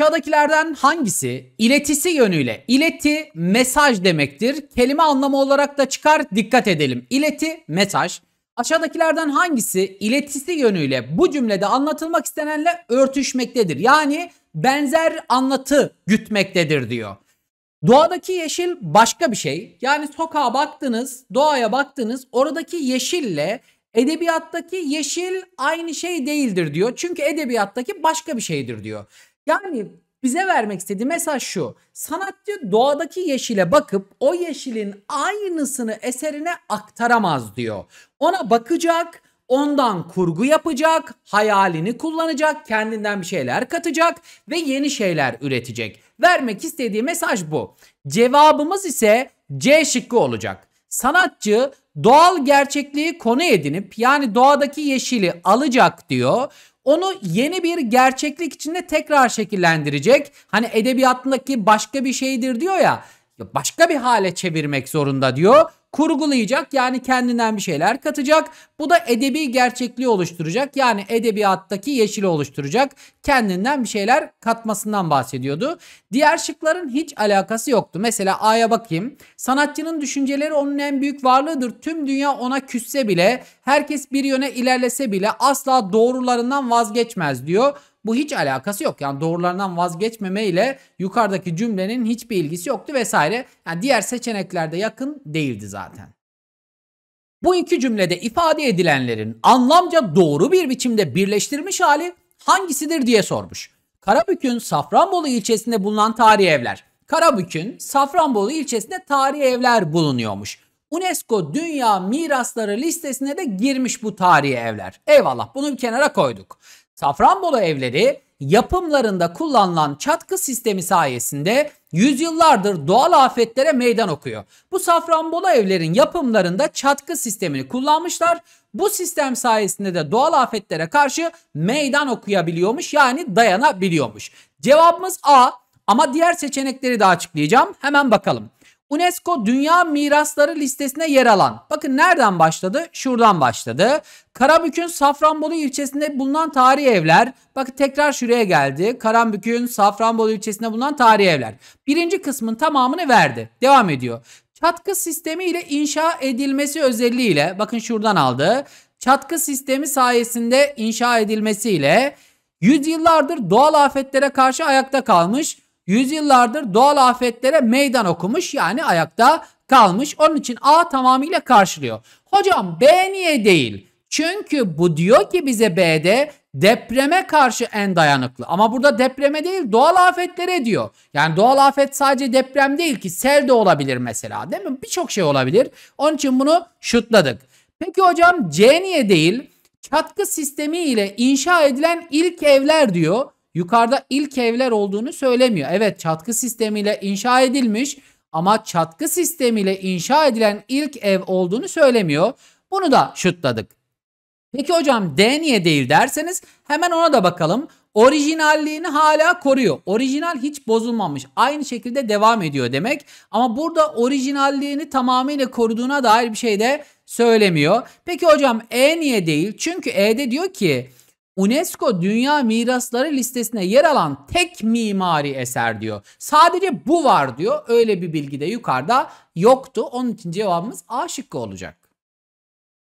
Aşağıdakilerden hangisi iletisi yönüyle ileti mesaj demektir? Kelime anlamı olarak da çıkar dikkat edelim. İleti mesaj. Aşağıdakilerden hangisi iletisi yönüyle bu cümlede anlatılmak istenenle örtüşmektedir? Yani benzer anlatı gütmektedir diyor. Doğadaki yeşil başka bir şey. Yani sokağa baktınız, doğaya baktınız. Oradaki yeşille edebiyattaki yeşil aynı şey değildir diyor. Çünkü edebiyattaki başka bir şeydir diyor. Yani bize vermek istediği mesaj şu. Sanatçı doğadaki yeşile bakıp o yeşilin aynısını eserine aktaramaz diyor. Ona bakacak, ondan kurgu yapacak, hayalini kullanacak, kendinden bir şeyler katacak ve yeni şeyler üretecek. Vermek istediği mesaj bu. Cevabımız ise C şıkkı olacak. Sanatçı doğal gerçekliği konu edinip yani doğadaki yeşili alacak diyor onu yeni bir gerçeklik içinde tekrar şekillendirecek. Hani edebiyatındaki başka bir şeydir diyor ya. Başka bir hale çevirmek zorunda diyor kurgulayacak yani kendinden bir şeyler katacak. Bu da edebi gerçekliği oluşturacak yani edebiyattaki yeşili oluşturacak kendinden bir şeyler katmasından bahsediyordu. Diğer şıkların hiç alakası yoktu. Mesela A'ya bakayım. Sanatçının düşünceleri onun en büyük varlığıdır. Tüm dünya ona küsse bile herkes bir yöne ilerlese bile asla doğrularından vazgeçmez diyor. Bu hiç alakası yok. Yani doğrularından vazgeçmeme ile yukarıdaki cümlenin hiçbir ilgisi yoktu vesaire. Yani diğer seçeneklerde yakın değildi zaten. Bu iki cümlede ifade edilenlerin anlamca doğru bir biçimde birleştirmiş hali hangisidir diye sormuş. Karabük'ün Safranbolu ilçesinde bulunan tarihi evler. Karabük'ün Safranbolu ilçesinde tarihi evler bulunuyormuş. UNESCO Dünya Mirasları listesine de girmiş bu tarihi evler. Eyvallah bunu bir kenara koyduk. Safranbolu evleri yapımlarında kullanılan çatkı sistemi sayesinde yüzyıllardır doğal afetlere meydan okuyor. Bu Safranbolu evlerin yapımlarında çatkı sistemini kullanmışlar. Bu sistem sayesinde de doğal afetlere karşı meydan okuyabiliyormuş yani dayanabiliyormuş. Cevabımız A ama diğer seçenekleri de açıklayacağım. Hemen bakalım. UNESCO Dünya Mirasları listesine yer alan. Bakın nereden başladı? Şuradan başladı. Karabük'ün Safranbolu ilçesinde bulunan tarihi evler. Bakın tekrar şuraya geldi. Karabük'ün Safranbolu ilçesinde bulunan tarihi evler. Birinci kısmın tamamını verdi. Devam ediyor. Çatkı sistemi ile inşa edilmesi özelliğiyle bakın şuradan aldı. Çatkı sistemi sayesinde inşa edilmesiyle yüzyıllardır doğal afetlere karşı ayakta kalmış yüzyıllardır doğal afetlere meydan okumuş yani ayakta kalmış. Onun için A tamamıyla karşılıyor. Hocam B niye değil? Çünkü bu diyor ki bize B'de depreme karşı en dayanıklı. Ama burada depreme değil doğal afetlere diyor. Yani doğal afet sadece deprem değil ki sel de olabilir mesela değil mi? Birçok şey olabilir. Onun için bunu şutladık. Peki hocam C niye değil? Çatkı sistemi ile inşa edilen ilk evler diyor yukarıda ilk evler olduğunu söylemiyor. Evet çatkı sistemiyle inşa edilmiş ama çatkı sistemiyle inşa edilen ilk ev olduğunu söylemiyor. Bunu da şutladık. Peki hocam D niye değil derseniz hemen ona da bakalım. Orijinalliğini hala koruyor. Orijinal hiç bozulmamış. Aynı şekilde devam ediyor demek. Ama burada orijinalliğini tamamıyla koruduğuna dair bir şey de söylemiyor. Peki hocam E niye değil? Çünkü E'de diyor ki UNESCO Dünya Mirasları listesine yer alan tek mimari eser diyor. Sadece bu var diyor. Öyle bir bilgi de yukarıda yoktu. Onun için cevabımız A şıkkı olacak.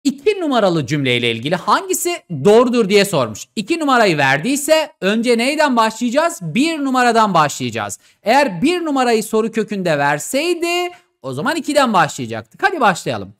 İki numaralı cümleyle ilgili hangisi doğrudur diye sormuş. İki numarayı verdiyse önce neyden başlayacağız? Bir numaradan başlayacağız. Eğer bir numarayı soru kökünde verseydi o zaman 2'den başlayacaktık. Hadi başlayalım.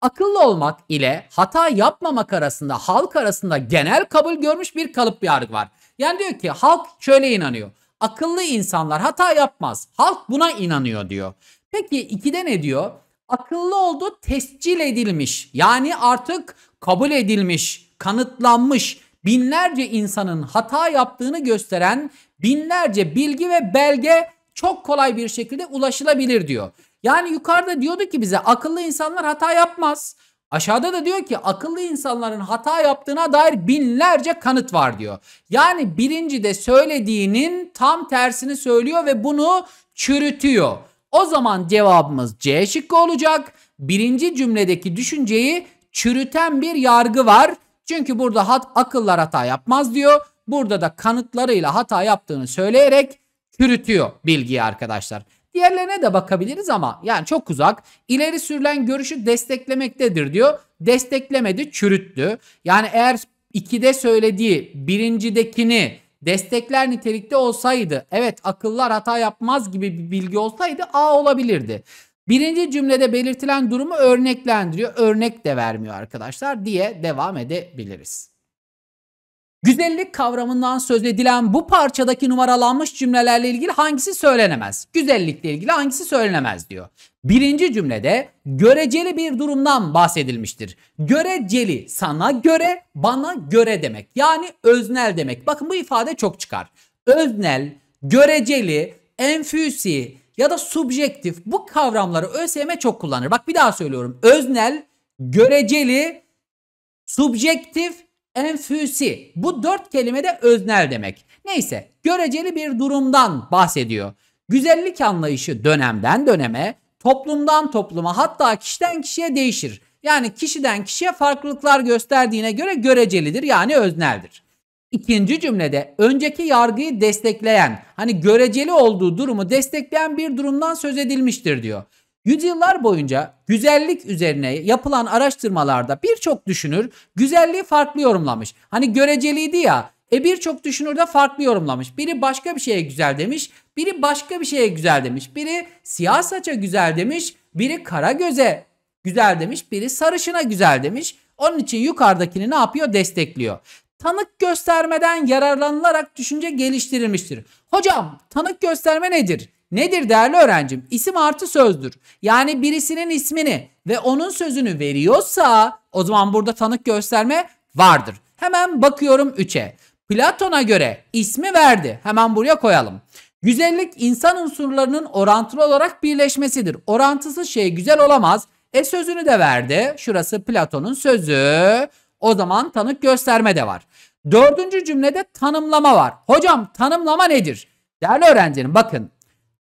Akıllı olmak ile hata yapmamak arasında halk arasında genel kabul görmüş bir kalıp bir yargı var. Yani diyor ki halk şöyle inanıyor. Akıllı insanlar hata yapmaz. Halk buna inanıyor diyor. Peki ikide ne diyor? Akıllı oldu tescil edilmiş. Yani artık kabul edilmiş, kanıtlanmış binlerce insanın hata yaptığını gösteren binlerce bilgi ve belge çok kolay bir şekilde ulaşılabilir diyor. Yani yukarıda diyordu ki bize akıllı insanlar hata yapmaz. Aşağıda da diyor ki akıllı insanların hata yaptığına dair binlerce kanıt var diyor. Yani birinci de söylediğinin tam tersini söylüyor ve bunu çürütüyor. O zaman cevabımız C şıkkı olacak. Birinci cümledeki düşünceyi çürüten bir yargı var. Çünkü burada hat akıllar hata yapmaz diyor. Burada da kanıtlarıyla hata yaptığını söyleyerek çürütüyor bilgiyi arkadaşlar. Diğerlerine de bakabiliriz ama yani çok uzak. İleri sürülen görüşü desteklemektedir diyor. Desteklemedi, çürüttü. Yani eğer 2'de söylediği birincidekini destekler nitelikte olsaydı evet akıllar hata yapmaz gibi bir bilgi olsaydı A olabilirdi. Birinci cümlede belirtilen durumu örneklendiriyor. Örnek de vermiyor arkadaşlar diye devam edebiliriz. Güzellik kavramından söz edilen bu parçadaki numaralanmış cümlelerle ilgili hangisi söylenemez? Güzellikle ilgili hangisi söylenemez diyor. Birinci cümlede göreceli bir durumdan bahsedilmiştir. Göreceli sana göre, bana göre demek. Yani öznel demek. Bakın bu ifade çok çıkar. Öznel, göreceli, enfüsi ya da subjektif bu kavramları ÖSYM çok kullanır. Bak bir daha söylüyorum. Öznel, göreceli, subjektif enfüsi. Bu dört kelime de öznel demek. Neyse göreceli bir durumdan bahsediyor. Güzellik anlayışı dönemden döneme, toplumdan topluma hatta kişiden kişiye değişir. Yani kişiden kişiye farklılıklar gösterdiğine göre görecelidir yani özneldir. İkinci cümlede önceki yargıyı destekleyen, hani göreceli olduğu durumu destekleyen bir durumdan söz edilmiştir diyor. Yüzyıllar boyunca güzellik üzerine yapılan araştırmalarda birçok düşünür güzelliği farklı yorumlamış. Hani göreceliydi ya e birçok düşünür de farklı yorumlamış. Biri başka bir şeye güzel demiş, biri başka bir şeye güzel demiş. Biri siyah saça güzel demiş, biri kara göze güzel demiş, biri sarışına güzel demiş. Onun için yukarıdakini ne yapıyor? Destekliyor. Tanık göstermeden yararlanılarak düşünce geliştirilmiştir. Hocam tanık gösterme nedir? Nedir değerli öğrencim? İsim artı sözdür. Yani birisinin ismini ve onun sözünü veriyorsa o zaman burada tanık gösterme vardır. Hemen bakıyorum 3'e. Platon'a göre ismi verdi. Hemen buraya koyalım. Güzellik insan unsurlarının orantılı olarak birleşmesidir. Orantısız şey güzel olamaz. E sözünü de verdi. Şurası Platon'un sözü. O zaman tanık gösterme de var. Dördüncü cümlede tanımlama var. Hocam tanımlama nedir? Değerli öğrencilerim bakın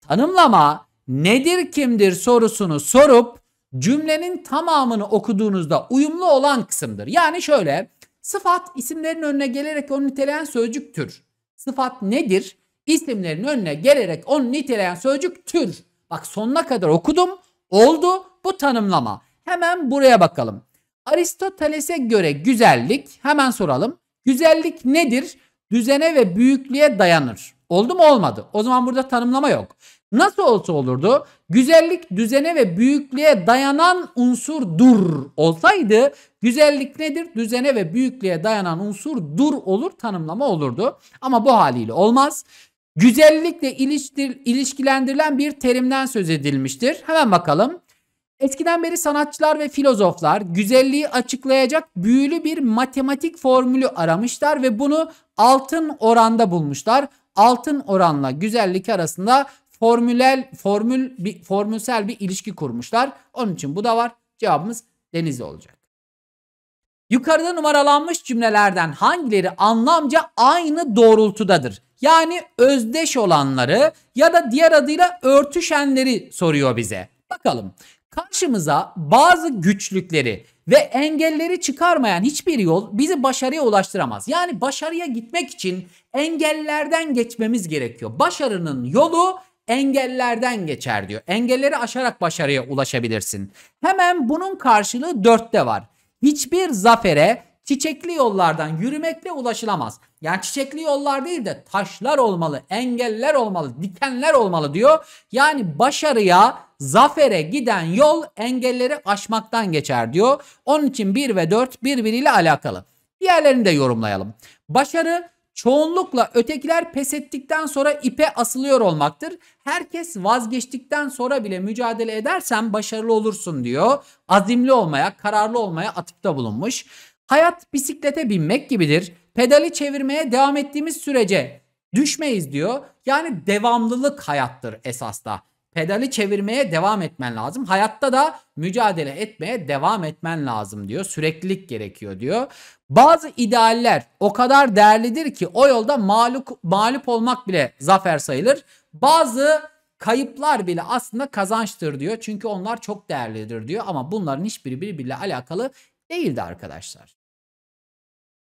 tanımlama nedir kimdir sorusunu sorup cümlenin tamamını okuduğunuzda uyumlu olan kısımdır. Yani şöyle sıfat isimlerin önüne gelerek onu niteleyen sözcük tür. Sıfat nedir? İsimlerin önüne gelerek onu niteleyen sözcük tür. Bak sonuna kadar okudum. Oldu bu tanımlama. Hemen buraya bakalım. Aristoteles'e göre güzellik hemen soralım. Güzellik nedir? Düzene ve büyüklüğe dayanır. Oldu mu olmadı? O zaman burada tanımlama yok. Nasıl olsa olurdu? Güzellik düzene ve büyüklüğe dayanan unsur dur olsaydı güzellik nedir? Düzene ve büyüklüğe dayanan unsur dur olur tanımlama olurdu. Ama bu haliyle olmaz. Güzellikle iliştir, ilişkilendirilen bir terimden söz edilmiştir. Hemen bakalım. Eskiden beri sanatçılar ve filozoflar güzelliği açıklayacak büyülü bir matematik formülü aramışlar ve bunu altın oranda bulmuşlar. Altın oranla güzellik arasında formülel formül bir formülsel bir ilişki kurmuşlar. Onun için bu da var. Cevabımız Denizli olacak. Yukarıda numaralanmış cümlelerden hangileri anlamca aynı doğrultudadır? Yani özdeş olanları ya da diğer adıyla örtüşenleri soruyor bize. Bakalım. Karşımıza bazı güçlükleri ve engelleri çıkarmayan hiçbir yol bizi başarıya ulaştıramaz. Yani başarıya gitmek için engellerden geçmemiz gerekiyor. Başarının yolu engellerden geçer diyor. Engelleri aşarak başarıya ulaşabilirsin. Hemen bunun karşılığı dörtte var. Hiçbir zafere çiçekli yollardan yürümekle ulaşılamaz. Yani çiçekli yollar değil de taşlar olmalı, engeller olmalı, dikenler olmalı diyor. Yani başarıya, zafere giden yol engelleri aşmaktan geçer diyor. Onun için 1 ve 4 birbiriyle alakalı. Diğerlerini de yorumlayalım. Başarı çoğunlukla ötekiler pes ettikten sonra ipe asılıyor olmaktır. Herkes vazgeçtikten sonra bile mücadele edersen başarılı olursun diyor. Azimli olmaya, kararlı olmaya atıfta bulunmuş. Hayat bisiklete binmek gibidir. Pedali çevirmeye devam ettiğimiz sürece düşmeyiz diyor. Yani devamlılık hayattır esasda pedali çevirmeye devam etmen lazım. Hayatta da mücadele etmeye devam etmen lazım diyor. Süreklilik gerekiyor diyor. Bazı idealler o kadar değerlidir ki o yolda mağlup, mağlup olmak bile zafer sayılır. Bazı kayıplar bile aslında kazançtır diyor. Çünkü onlar çok değerlidir diyor ama bunların hiçbiri birbiriyle alakalı değildi arkadaşlar.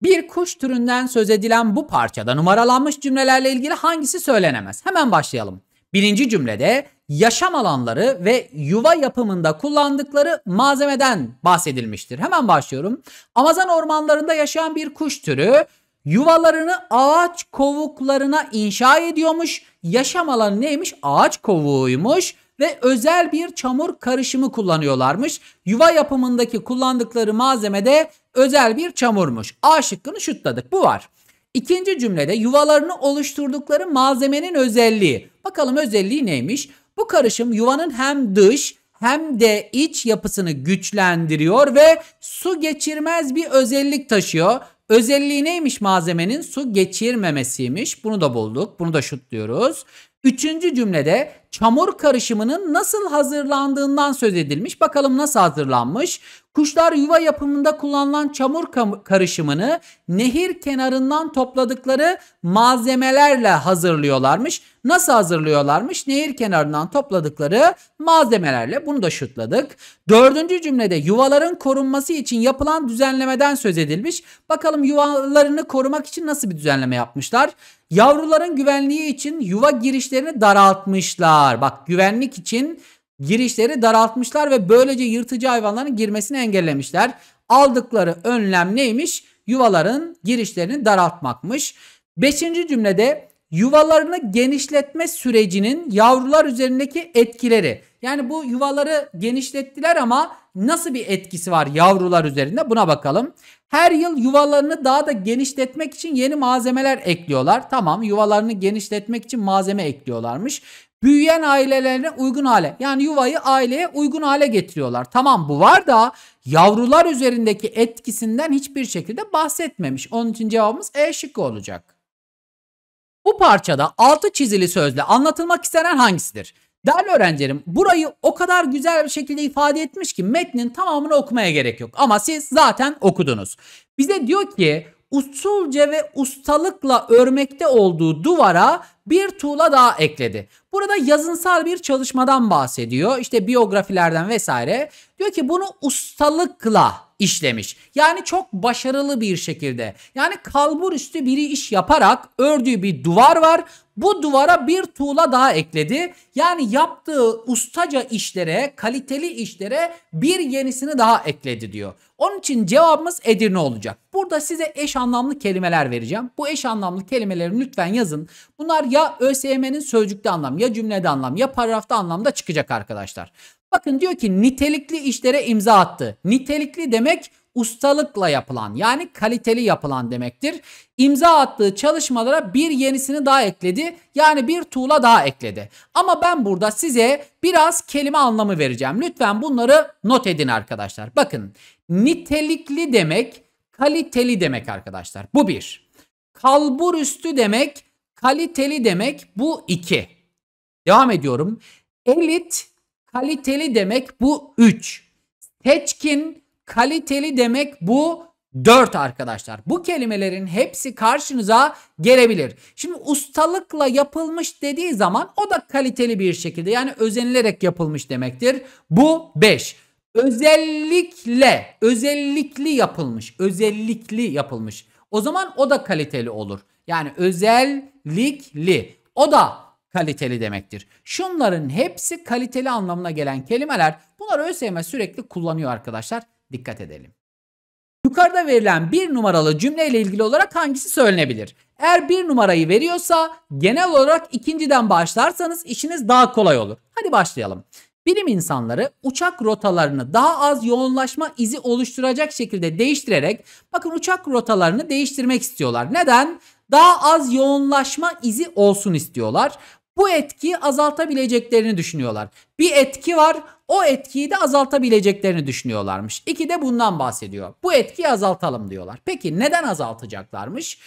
Bir kuş türünden söz edilen bu parçada numaralanmış cümlelerle ilgili hangisi söylenemez? Hemen başlayalım. Birinci cümlede yaşam alanları ve yuva yapımında kullandıkları malzemeden bahsedilmiştir. Hemen başlıyorum. Amazon ormanlarında yaşayan bir kuş türü yuvalarını ağaç kovuklarına inşa ediyormuş. Yaşam alanı neymiş? Ağaç kovuğuymuş ve özel bir çamur karışımı kullanıyorlarmış. Yuva yapımındaki kullandıkları malzeme de özel bir çamurmuş. A şıkkını şutladık. Bu var. İkinci cümlede yuvalarını oluşturdukları malzemenin özelliği. Bakalım özelliği neymiş? Bu karışım yuvanın hem dış hem de iç yapısını güçlendiriyor ve su geçirmez bir özellik taşıyor. Özelliği neymiş malzemenin? Su geçirmemesiymiş. Bunu da bulduk. Bunu da şutluyoruz. Üçüncü cümlede çamur karışımının nasıl hazırlandığından söz edilmiş. Bakalım nasıl hazırlanmış? Kuşlar yuva yapımında kullanılan çamur karışımını nehir kenarından topladıkları malzemelerle hazırlıyorlarmış. Nasıl hazırlıyorlarmış? Nehir kenarından topladıkları malzemelerle. Bunu da şutladık. Dördüncü cümlede yuvaların korunması için yapılan düzenlemeden söz edilmiş. Bakalım yuvalarını korumak için nasıl bir düzenleme yapmışlar? Yavruların güvenliği için yuva girişlerini daraltmışlar. Bak güvenlik için girişleri daraltmışlar ve böylece yırtıcı hayvanların girmesini engellemişler. Aldıkları önlem neymiş? Yuvaların girişlerini daraltmakmış. Beşinci cümlede yuvalarını genişletme sürecinin yavrular üzerindeki etkileri. Yani bu yuvaları genişlettiler ama nasıl bir etkisi var yavrular üzerinde buna bakalım. Her yıl yuvalarını daha da genişletmek için yeni malzemeler ekliyorlar. Tamam yuvalarını genişletmek için malzeme ekliyorlarmış büyüyen ailelerine uygun hale yani yuvayı aileye uygun hale getiriyorlar. Tamam bu var da yavrular üzerindeki etkisinden hiçbir şekilde bahsetmemiş. Onun için cevabımız E şıkkı olacak. Bu parçada altı çizili sözle anlatılmak istenen hangisidir? Değerli öğrencilerim burayı o kadar güzel bir şekilde ifade etmiş ki metnin tamamını okumaya gerek yok. Ama siz zaten okudunuz. Bize diyor ki usulca ve ustalıkla örmekte olduğu duvara bir tuğla daha ekledi. Burada yazınsal bir çalışmadan bahsediyor. İşte biyografilerden vesaire. Diyor ki bunu ustalıkla işlemiş. Yani çok başarılı bir şekilde. Yani kalbur üstü biri iş yaparak ördüğü bir duvar var. Bu duvara bir tuğla daha ekledi. Yani yaptığı ustaca işlere, kaliteli işlere bir yenisini daha ekledi diyor. Onun için cevabımız Edirne olacak. Burada size eş anlamlı kelimeler vereceğim. Bu eş anlamlı kelimeleri lütfen yazın. Bunlar ya ÖSYM'nin sözcükte anlamı ya cümlede anlam ya paragrafta anlamda çıkacak arkadaşlar. Bakın diyor ki nitelikli işlere imza attı. Nitelikli demek ustalıkla yapılan yani kaliteli yapılan demektir. İmza attığı çalışmalara bir yenisini daha ekledi. Yani bir tuğla daha ekledi. Ama ben burada size biraz kelime anlamı vereceğim. Lütfen bunları not edin arkadaşlar. Bakın nitelikli demek kaliteli demek arkadaşlar. Bu bir. Kalbur üstü demek kaliteli demek bu iki. Devam ediyorum. Elit kaliteli demek bu 3. Seçkin kaliteli demek bu 4 arkadaşlar. Bu kelimelerin hepsi karşınıza gelebilir. Şimdi ustalıkla yapılmış dediği zaman o da kaliteli bir şekilde yani özenilerek yapılmış demektir. Bu 5. Özellikle, özellikli yapılmış, özellikli yapılmış. O zaman o da kaliteli olur. Yani özellikli. O da kaliteli demektir. Şunların hepsi kaliteli anlamına gelen kelimeler. Bunları ÖSYM sürekli kullanıyor arkadaşlar. Dikkat edelim. Yukarıda verilen bir numaralı cümle ile ilgili olarak hangisi söylenebilir? Eğer bir numarayı veriyorsa genel olarak ikinciden başlarsanız işiniz daha kolay olur. Hadi başlayalım. Bilim insanları uçak rotalarını daha az yoğunlaşma izi oluşturacak şekilde değiştirerek bakın uçak rotalarını değiştirmek istiyorlar. Neden? Daha az yoğunlaşma izi olsun istiyorlar bu etkiyi azaltabileceklerini düşünüyorlar. Bir etki var o etkiyi de azaltabileceklerini düşünüyorlarmış. İki de bundan bahsediyor. Bu etkiyi azaltalım diyorlar. Peki neden azaltacaklarmış?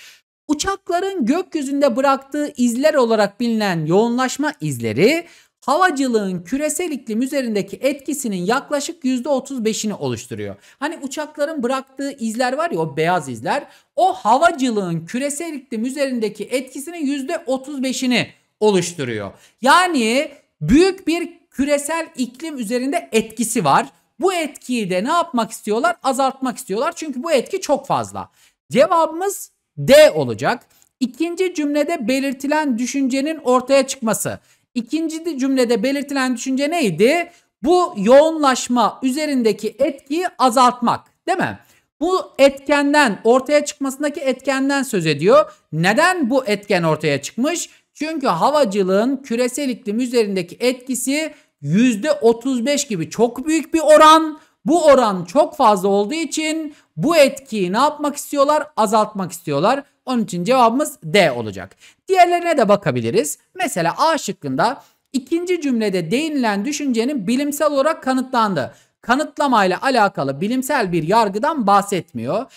Uçakların gökyüzünde bıraktığı izler olarak bilinen yoğunlaşma izleri havacılığın küresel iklim üzerindeki etkisinin yaklaşık %35'ini oluşturuyor. Hani uçakların bıraktığı izler var ya o beyaz izler o havacılığın küresel iklim üzerindeki etkisinin %35'ini oluşturuyor. Yani büyük bir küresel iklim üzerinde etkisi var. Bu etkiyi de ne yapmak istiyorlar? Azaltmak istiyorlar. Çünkü bu etki çok fazla. Cevabımız D olacak. İkinci cümlede belirtilen düşüncenin ortaya çıkması. İkinci cümlede belirtilen düşünce neydi? Bu yoğunlaşma üzerindeki etkiyi azaltmak, değil mi? Bu etkenden, ortaya çıkmasındaki etkenden söz ediyor. Neden bu etken ortaya çıkmış? Çünkü havacılığın küresel iklim üzerindeki etkisi %35 gibi çok büyük bir oran. Bu oran çok fazla olduğu için bu etkiyi ne yapmak istiyorlar? Azaltmak istiyorlar. Onun için cevabımız D olacak. Diğerlerine de bakabiliriz. Mesela A şıkkında ikinci cümlede değinilen düşüncenin bilimsel olarak kanıtlandı. Kanıtlamayla alakalı bilimsel bir yargıdan bahsetmiyor.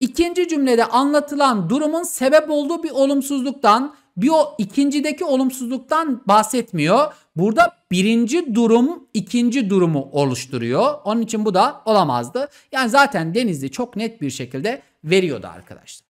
İkinci cümlede anlatılan durumun sebep olduğu bir olumsuzluktan bir o ikincideki olumsuzluktan bahsetmiyor. Burada birinci durum ikinci durumu oluşturuyor. Onun için bu da olamazdı. Yani zaten Denizli çok net bir şekilde veriyordu arkadaşlar.